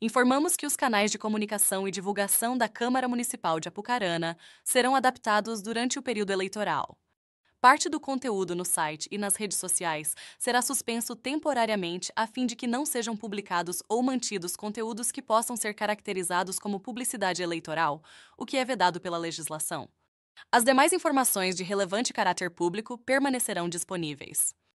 informamos que os canais de comunicação e divulgação da Câmara Municipal de Apucarana serão adaptados durante o período eleitoral. Parte do conteúdo no site e nas redes sociais será suspenso temporariamente a fim de que não sejam publicados ou mantidos conteúdos que possam ser caracterizados como publicidade eleitoral, o que é vedado pela legislação. As demais informações de relevante caráter público permanecerão disponíveis.